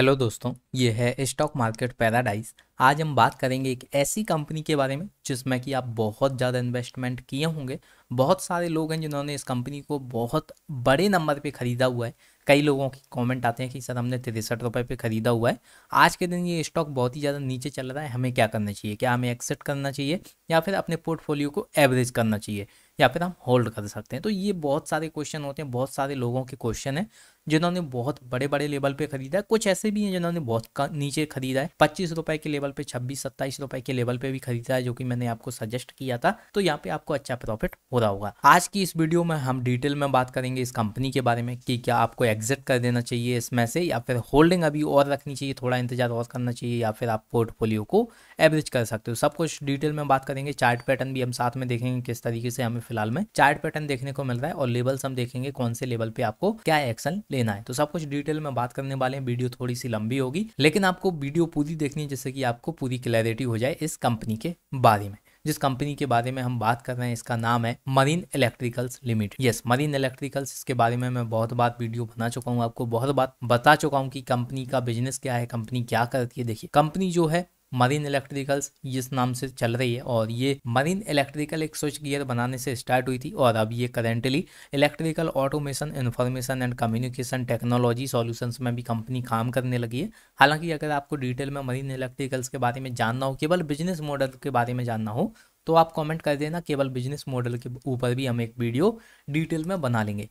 hello दोस्तों ये है स्टॉक मार्केट पैराडाइज आज हम बात करेंगे एक ऐसी कंपनी के बारे में जिसमें कि आप बहुत ज़्यादा इन्वेस्टमेंट किए होंगे बहुत सारे लोग हैं जिन्होंने इस कंपनी को बहुत बड़े नंबर पे ख़रीदा हुआ है कई लोगों के कमेंट आते हैं कि सर हमने तिरसठ रुपये पे ख़रीदा हुआ है आज के दिन ये स्टॉक बहुत ही ज़्यादा नीचे चल रहा है हमें क्या करना चाहिए क्या हमें एक्सेप्ट करना चाहिए या फिर अपने पोर्टफोलियो को एवरेज करना चाहिए या फिर हम होल्ड कर सकते हैं तो ये बहुत सारे क्वेश्चन होते हैं बहुत सारे लोगों के क्वेश्चन हैं जिन्होंने बहुत बड़े बड़े लेवल पे खरीदा है कुछ ऐसे भी हैं जिन्होंने बहुत नीचे खरीदा है पच्चीस रुपए के लेवल पे छब्बीस सत्ताईस रुपए के लेवल पे भी खरीदा है जो कि मैंने आपको सजेस्ट किया था तो यहाँ पे आपको अच्छा प्रॉफिट हो रहा होगा आज की इस वीडियो में हम डिटेल में बात करेंगे इस कंपनी के बारे में कि क्या आपको एग्जिट कर देना चाहिए इसमें से या फिर होल्डिंग अभी और रखनी चाहिए थोड़ा इंतजार और करना चाहिए या फिर आप पोर्टफोलियो को एवरेज कर सकते हो सब कुछ डिटेल में बात करेंगे चार्ट पैटर्न भी हम साथ में देखेंगे किस तरीके से हमें फिलहाल में चार्ट पैटर्न देखने को मिल रहा है और लेवल्स हम देखेंगे कौन से लेवल पे आपको क्या एक्शन लेना है तो सब कुछ डिटेल में बात करने वाले हैं वीडियो थोड़ी सी लंबी होगी लेकिन आपको वीडियो पूरी देखनी है जिससे कि आपको पूरी क्लैरिटी हो जाए इस कंपनी के बारे में जिस कंपनी के बारे में हम बात कर रहे हैं इसका नाम है Marine Electricals Limited yes Marine Electricals इसके बारे में मैं बहुत बार वीडियो बना चुका हूँ आपको बहुत बार बता चुका हूँ कि कंपनी का बिजनेस क्या है कंपनी क्या करती है देखिए कंपनी जो है मरीन इलेक्ट्रिकल्स जिस नाम से चल रही है और ये मरीन इलेक्ट्रिकल एक स्विच गियर बनाने से स्टार्ट हुई थी और अब ये currently electrical automation information and communication technology solutions में भी कंपनी काम करने लगी है हालांकि अगर आपको डिटेल में मरीन इलेक्ट्रिकल्स के बारे में जानना हो केवल बिजनेस मॉडल के बारे में जानना हो तो आप कॉमेंट कर देना केवल बिजनेस मॉडल के ऊपर भी हम एक वीडियो डिटेल में बना लेंगे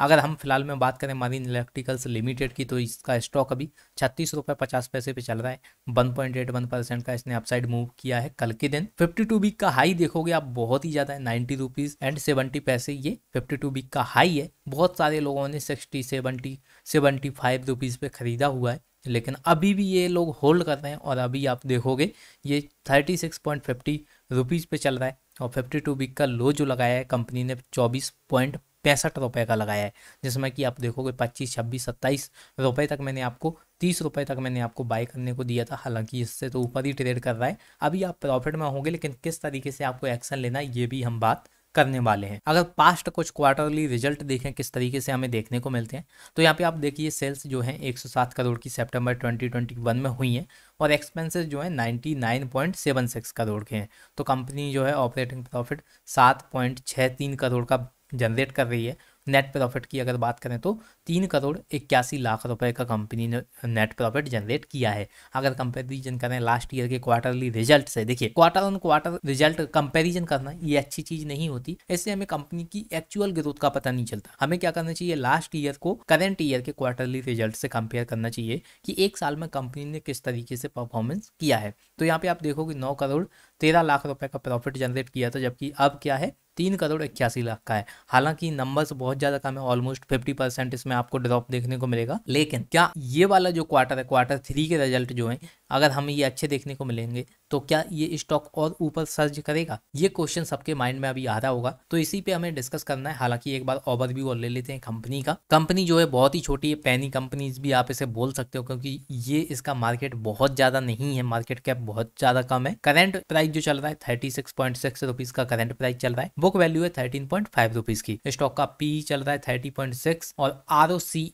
अगर हम फिलहाल में बात करें मरीन इलेक्ट्रिकल्स लिमिटेड की तो इसका स्टॉक अभी छत्तीस रुपये पचास पैसे पे चल रहा है one point eight one percent का इसने अपसाइड मूव किया है कल के दिन फिफ्टी टू वीक का हाई देखोगे आप बहुत ही ज़्यादा है नाइन्टी रुपीज़ एंड सेवेंटी पैसे ये फिफ्टी टू वीक का हाई है बहुत सारे लोगों ने sixty seventy seventy five rupees पे खरीदा हुआ है लेकिन अभी भी ये लोग होल्ड कर रहे हैं और अभी आप देखोगे ये thirty six point fifty rupees पे चल रहा है और फिफ्टी टू वीक का लो जो लगाया है कंपनी ने चौबीस पॉइंट पैंसठ रुपये का लगाया है जिसमें कि आप देखोगे पच्चीस छब्बीस सत्ताईस रुपये तक मैंने आपको तीस रुपये तक मैंने आपको बाय करने को दिया था हालांकि इससे तो ऊपर ही ट्रेड कर रहा है अभी आप प्रॉफिट में होंगे लेकिन किस तरीके से आपको एक्शन लेना है ये भी हम बात करने वाले हैं अगर पास्ट कुछ क्वार्टरली रिजल्ट देखें किस तरीके से हमें देखने को मिलते हैं तो यहाँ पे आप देखिए सेल्स जो हैं 107 करोड़ की सितंबर 2021 में हुई हैं और एक्सपेंसेस जो हैं 99.76 करोड़ के हैं तो कंपनी जो है ऑपरेटिंग प्रॉफिट 7.63 करोड़ का जनरेट कर रही है नेट प्रॉफिट की अगर बात करें तो तीन करोड़ इक्यासी लाख रुपए का कंपनी ने नेट प्रॉफिट जनरेट किया है अगर कंपैरिजन करें लास्ट ईयर के क्वार्टरली रिजल्ट से देखिए quarter on quarter result comparison करना ये अच्छी चीज नहीं होती इससे हमें कंपनी की एक्चुअल ग्रोथ का पता नहीं चलता हमें क्या करना चाहिए लास्ट ईयर को करेंट ईयर के क्वार्टरली रिजल्ट से कंपेयर करना चाहिए कि एक साल में कंपनी ने किस तरीके से परफॉर्मेंस किया है तो यहाँ पे आप देखोगे नौ करोड़ तेरह लाख रुपए का प्रॉफिट जनरेट किया था जबकि अब क्या है तीन करोड़ इक्यासी लाख का है हालांकि नंबर्स बहुत ज्यादा कम है ऑलमोस्ट फिफ्टी परसेंट इसमें आपको ड्रॉप देखने को मिलेगा लेकिन क्या ये वाला जो क्वार्टर है क्वार्टर थ्री के रिजल्ट जो है अगर हमें ये अच्छे देखने को मिलेंगे तो क्या ये स्टॉक और ऊपर सर्ज करेगा ये क्वेश्चन सबके माइंड में अभी आ रहा होगा तो इसी पे हमें डिस्कस करना है हालांकि एक बार ओवरव्यू और ले लेते हैं कंपनी का कंपनी जो है बहुत ही छोटी है पैनी कंपनीज भी आप इसे बोल सकते हो क्योंकि ये इसका मार्केट बहुत ज़्यादा नहीं है मार्केट कैप बहुत ज़्यादा कम है करेंट प्राइस जो चल रहा है thirty six point six rupees का करेंट प्राइस चल रहा है बुक वैल्यू है थर्टीन पॉइंट फाइव रुपीज की स्टॉक का पी चल रहा है थर्टी पॉइंट सिक्स और R O C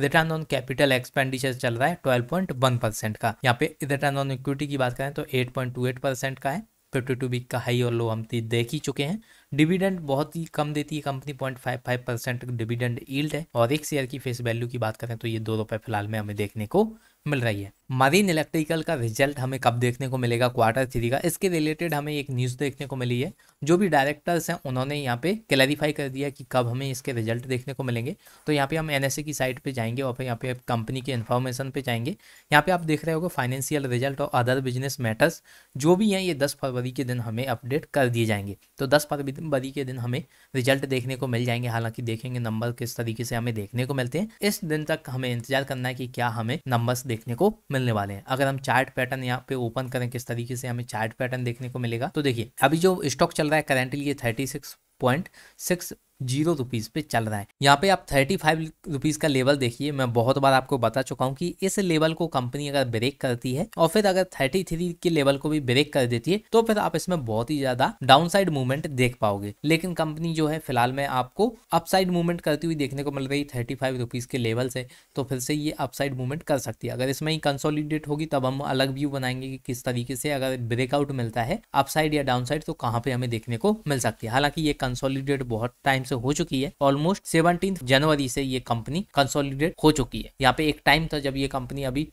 return on capital expenditure चल रहा है ट्वेल्व पॉइंट वन परसेंट का यहाँ पे इधर टर्न ऑन इक्विटी की बात करें तो 8.28 परसेंट का है फिफ्टी टू वीक का हाई और लो हम देख ही चुके हैं डिविडेंड बहुत ही कम देती है company point five five percent dividend yield है और एक शेयर की फेस वैल्यू की बात करें तो ये दो रुपये फिलहाल में हमें देखने को मिल रही है मरीन इलेक्ट्रिकल का रिजल्ट हमें कब देखने को मिलेगा क्वार्टर थ्री का इसके रिलेटेड हमें एक न्यूज़ देखने को मिली है जो भी डायरेक्टर्स हैं उन्होंने यहाँ पे क्लैरिफाई कर दिया कि कब हमें इसके रिजल्ट देखने को मिलेंगे तो यहाँ पे हम एनएसए की साइट पे जाएंगे और फिर यहाँ पे कंपनी के इन्फॉर्मेशन पे जाएंगे यहाँ पे आप देख रहे हो फाइनेंशियल रिजल्ट और अदर बिजनेस मैटर्स जो भी हैं ये दस फरवरी के दिन हमें अपडेट कर दिए जाएंगे तो दस फरवरी के दिन हमें रिजल्ट देखने को मिल जाएंगे हालांकि देखेंगे नंबर किस तरीके से हमें देखने को मिलते हैं इस दिन तक हमें इंतजार करना है कि क्या हमें नंबर्स देखने को मिल मिलने वाले हैं अगर हम चार्ट पैटर्न यहाँ पे ओपन करें किस तरीके से हमें चार्ट पैटर्न देखने को मिलेगा तो देखिए अभी जो स्टॉक चल रहा है करेंटली ये thirty six point six zero rupees पे चल रहा है यहाँ पे आप थर्टी फाइव रुपीज़ का लेवल देखिए मैं बहुत बार आपको बता चुका हूँ कि इस लेवल को कंपनी अगर ब्रेक करती है और फिर अगर थर्टी थ्री के लेवल को भी ब्रेक कर देती है तो फिर आप इसमें बहुत ही ज़्यादा डाउन साइड मूवमेंट देख पाओगे लेकिन कंपनी जो है फिलहाल में आपको अपसाइड मूवमेंट करती हुई देखने को मिल रही थर्टी फाइव रुपीज़ के लेवल से तो फिर से ये अपसाइड मूवमेंट कर सकती है अगर इसमें ही कंसोलिडेट होगी तब हम अलग व्यू बनाएंगे कि किस तरीके से अगर ब्रेकआउट मिलता है अपसाइड या डाउनसाइड तो कहाँ पे हमें देखने को मिल सकती है हालांकि ये कंसोलिडेट बहुत टाइम से हो चुकी है ऑलमोस्ट सेवनटीन जनवरी से ये कंपनी कंसोलिडेट हो चुकी है यहाँ पे एक टाइम था जब ये कंपनी अभी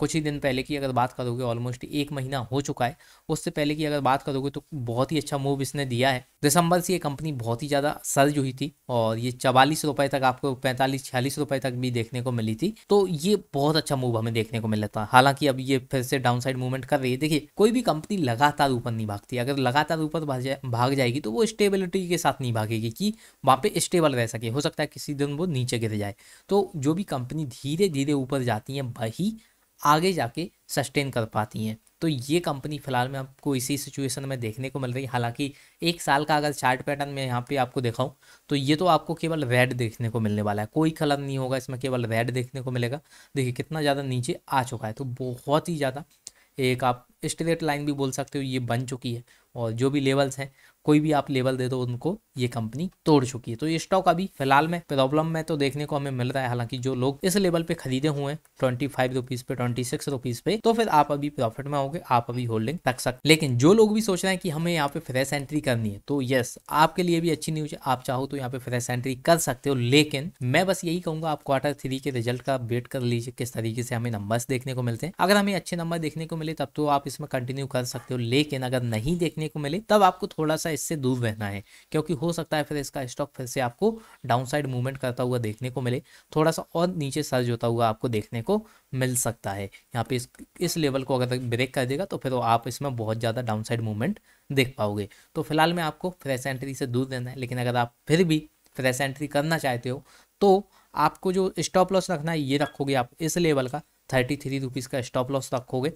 कुछ ही दिन पहले की अगर बात करोगे ऑलमोस्ट एक महीना हो चुका है उससे पहले की अगर बात करोगे तो बहुत ही अच्छा मूव इसने दिया है दिसंबर से ये कंपनी बहुत ही ज़्यादा सर्ज हुई थी और ये चवालीस रुपये तक आपको पैंतालीस छियालीस रुपये तक भी देखने को मिली थी तो ये बहुत अच्छा मूव हमें देखने को मिला था हालांकि अब ये फिर से डाउन साइड मूवमेंट कर रही है देखिए कोई भी कंपनी लगातार ऊपर नहीं भागती अगर लगातार ऊपर भाग जाएगी तो वो स्टेबिलिटी के साथ नहीं भागेगी कि वहाँ पर स्टेबल रह सके हो सकता है किसी दिन वो नीचे गिर जाए तो जो भी कंपनी धीरे धीरे ऊपर जाती है वही आगे जाके सस्टेन कर पाती हैं तो ये कंपनी फिलहाल में आपको इसी सिचुएशन में देखने को मिल रही है हालांकि एक साल का अगर चार्ट पैटर्न मैं यहाँ पे आपको दिखाऊं तो ये तो आपको केवल रेड देखने को मिलने वाला है कोई कलर नहीं होगा इसमें केवल रेड देखने को मिलेगा देखिए कितना ज़्यादा नीचे आ चुका है तो बहुत ही ज़्यादा एक आप स्ट्रेट लाइन भी बोल सकते हो ये बन चुकी है और जो भी लेवल्स हैं कोई भी आप लेवल दे दो उनको ये कंपनी तोड़ चुकी है तो ये स्टॉक अभी फिलहाल में प्रॉब्लम में तो देखने को हमें मिल रहा है हालांकि जो लोग इस लेवल पे खरीदे हुए हैं ट्वेंटी फाइव रुपीज पे ट्वेंटी सिक्स रुपीज पे तो फिर आप अभी प्रॉफिट में होंगे आप अभी होल्डिंग रख सकते लेकिन जो लोग भी सोच रहे हैं कि हमें यहाँ पे फ्रेश एंट्री करनी है तो यस आपके लिए भी अच्छी न्यूज आप चाहो तो यहाँ पे फ्रेश एंट्री कर सकते हो लेकिन मैं बस यही कहूंगा आप क्वार्टर थ्री के रिजल्ट का वेट कर लीजिए किस तरीके से हमें नंबर्स देखने को मिलते हैं अगर हमें अच्छे नंबर देखने को मिले तब तो आप इसमें कंटिन्यू कर सकते हो लेकिन अगर नहीं देखने को मिले तब आपको थोड़ा सा इससे दूर रहना है क्योंकि हो सकता है फिर इसका स्टॉक फिर से आपको डाउन साइड मूवमेंट करता हुआ देखने को मिले थोड़ा सा और नीचे सर्ज होता हुआ आपको देखने को मिल सकता है यहाँ पे इस, इस लेवल को अगर ब्रेक कर देगा तो फिर आप इसमें बहुत ज़्यादा डाउन साइड मूवमेंट देख पाओगे तो फिलहाल में आपको फ्रेश एंट्री से दूर रहना है लेकिन अगर आप फिर भी फ्रेश एंट्री करना चाहते हो तो आपको जो स्टॉप लॉस रखना है ये रखोगे आप इस लेवल का थर्टी थ्री रुपीज़ का स्टॉप लॉस रखोगे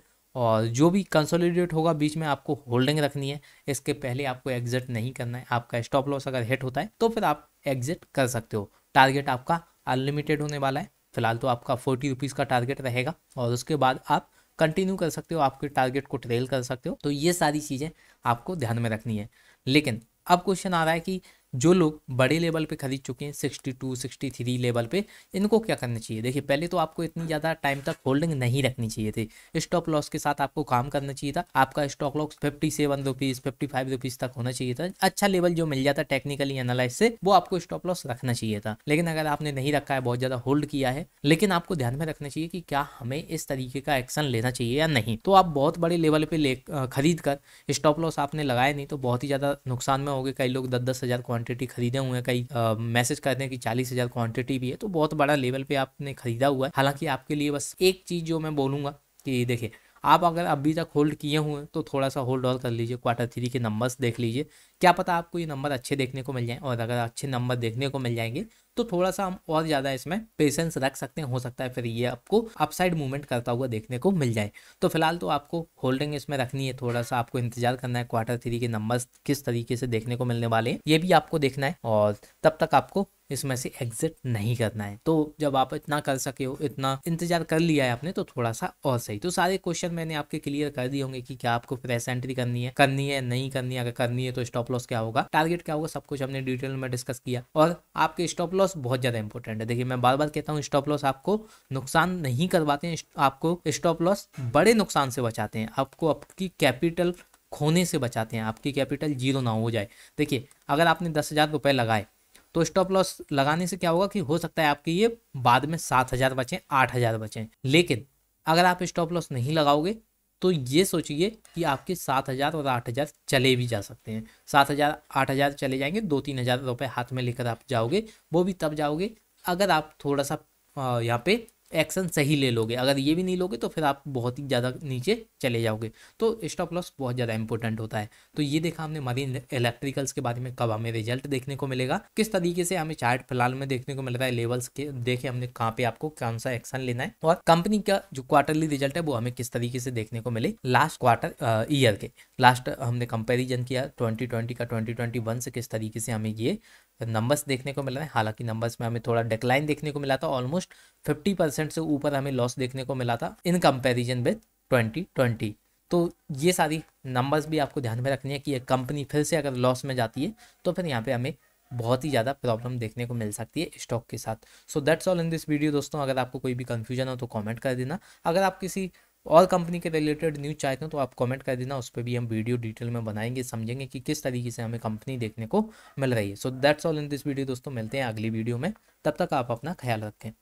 और जो भी कंसोलिडेट होगा बीच में आपको होल्डिंग रखनी है इसके पहले आपको एग्जिट नहीं करना है आपका स्टॉप लॉस अगर हिट होता है तो फिर आप एग्जिट कर सकते हो टारगेट आपका अनलिमिटेड होने वाला है फिलहाल तो आपका फोर्टी रुपीज़ का टारगेट रहेगा और उसके बाद आप कंटिन्यू कर सकते हो आपके टारगेट को ट्रेल कर सकते हो तो ये सारी चीज़ें आपको ध्यान में रखनी है लेकिन अब क्वेश्चन आ रहा है कि जो लोग बड़े लेवल पे खरीद चुके हैं sixty two sixty three level पे इनको क्या करना चाहिए देखिए पहले तो आपको इतनी ज़्यादा टाइम तक होल्डिंग नहीं रखनी चाहिए थी स्टॉप लॉस के साथ आपको काम करना चाहिए था आपका stock loss fifty seven rupees fifty five rupees तक होना चाहिए था अच्छा लेवल जो मिल जाता टेक्निकली एनालाइज से वो आपको स्टॉप लॉस रखना चाहिए था लेकिन अगर आपने नहीं रखा है बहुत ज़्यादा होल्ड किया है लेकिन आपको ध्यान में रखना चाहिए कि क्या हमें इस तरीके का एक्शन लेना चाहिए या नहीं तो आप बहुत बड़े लेवल पे ले खरीद कर स्टॉप लॉस आपने लगाया नहीं तो बहुत ही ज़्यादा नुकसान में हो गए कई लोग दस दस हज़ार क्वांटिटी खरीदे हुए हैं कई मैसेज करते हैं कि चालीस हज़ार क्वांटिटी भी है तो बहुत बड़ा लेवल पे आपने खरीदा हुआ है हालांकि आपके लिए बस एक चीज़ जो मैं बोलूंगा कि देखिए आप अगर अभी तक होल्ड किए हुए हैं तो थोड़ा सा होल्ड और कर लीजिए क्वार्टर थ्री के नंबर्स देख लीजिए क्या पता आपको ये नंबर अच्छे देखने को मिल जाए और अगर अच्छे नंबर देखने को मिल जाएंगे तो थोड़ा सा हम और ज़्यादा इसमें पेशेंस रख सकते हैं हो सकता है फिर ये आपको अपसाइड मूवमेंट करता हुआ देखने को मिल जाए तो फिलहाल तो आपको होल्डिंग इसमें रखनी है थोड़ा सा आपको इंतजार करना है क्वार्टर थ्री के नंबर किस तरीके से देखने को मिलने वाले हैं ये भी आपको देखना है और तब तक आपको इसमें से एग्जिट नहीं करना है तो जब आप इतना कर सके हो इतना इंतजार कर लिया है आपने तो थोड़ा सा और सही तो सारे क्वेश्चन मैंने आपके क्लियर कर दिए होंगे कि क्या आपको प्रेस एंट्री करनी है करनी है नहीं करनी है अगर करनी है तो स्टॉप स्टॉप लॉस क्या होगा टारगेट क्या होगा सब कुछ हमने डिटेल में डिस्कस किया और आपके स्टॉप लॉस बहुत ज़्यादा इंपॉर्टेंट है देखिए मैं बार बार कहता हूँ स्टॉप लॉस आपको नुकसान नहीं करवाते हैं आपको स्टॉप लॉस बड़े नुकसान से बचाते हैं आपको आपकी कैपिटल खोने से बचाते हैं आपकी कैपिटल जीरो ना हो जाए देखिए अगर आपने दस हज़ार रुपये लगाए तो स्टॉप लॉस लगाने से क्या होगा कि हो सकता है आपके ये बाद में सात हज़ार बचें आठ हज़ार बचें लेकिन अगर आप स्टॉप लॉस नहीं लगाओगे तो ये सोचिए कि आपके सात हज़ार और आठ हज़ार चले भी जा सकते हैं सात हज़ार आठ हज़ार चले जाएंगे दो तीन हज़ार रुपये हाथ में लेकर आप जाओगे वो भी तब जाओगे अगर आप थोड़ा सा यहाँ पे एक्शन सही ले लोगे अगर ये भी नहीं लोगे तो फिर आप बहुत ही ज़्यादा नीचे चले जाओगे तो स्टॉप लॉस बहुत ज़्यादा इंपॉर्टेंट होता है तो ये देखा हमने मरीन इलेक्ट्रिकल्स के बारे में कब हमें रिजल्ट देखने को मिलेगा किस तरीके से हमें चार्ट फिलहाल में देखने को मिल रहा है लेवल्स के देखे हमने कहाँ पे आपको कौन सा एक्शन लेना है और कंपनी का जो क्वार्टरली रिजल्ट है वो हमें किस तरीके से देखने को मिले लास्ट क्वार्टर ईयर के लास्ट हमने कंपेरिजन किया ट्वेंटी का ट्वेंटी से किस तरीके से हमें ये नंबर्स देखने को मिल रहे हैं हालांकि नंबर्स में हमें थोड़ा डिक्लाइन देखने को मिला था ऑलमोस्ट फिफ्टी परसेंट से ऊपर हमें लॉस देखने को मिला था in comparison with twenty twenty तो ये सारी नंबर्स भी आपको ध्यान में रखनी है कि ये कंपनी फिर से अगर लॉस में जाती है तो फिर यहाँ पर हमें बहुत ही ज़्यादा प्रॉब्लम देखने को मिल सकती है स्टॉक के साथ so that's all in this video दोस्तों अगर आपको कोई भी कन्फ्यूजन हो तो कॉमेंट कर देना अगर आप किसी और कंपनी के रिलेटेड न्यूज़ चाहते हो तो आप कमेंट कर देना उस पर भी हम वीडियो डिटेल में बनाएंगे समझेंगे कि किस तरीके से हमें कंपनी देखने को मिल रही है so that's all in this video दोस्तों मिलते हैं अगली वीडियो में तब तक आप अपना ख्याल रखें